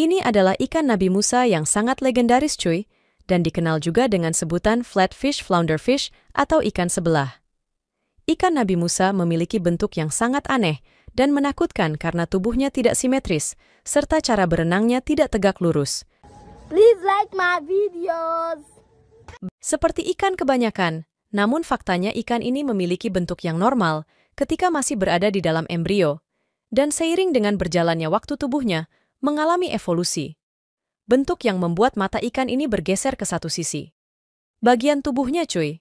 Ini adalah ikan Nabi Musa yang sangat legendaris cuy, dan dikenal juga dengan sebutan flatfish flounderfish atau ikan sebelah. Ikan Nabi Musa memiliki bentuk yang sangat aneh dan menakutkan karena tubuhnya tidak simetris, serta cara berenangnya tidak tegak lurus. Please like my videos. Seperti ikan kebanyakan, namun faktanya ikan ini memiliki bentuk yang normal ketika masih berada di dalam embrio. Dan seiring dengan berjalannya waktu tubuhnya, mengalami evolusi. Bentuk yang membuat mata ikan ini bergeser ke satu sisi. Bagian tubuhnya cuy.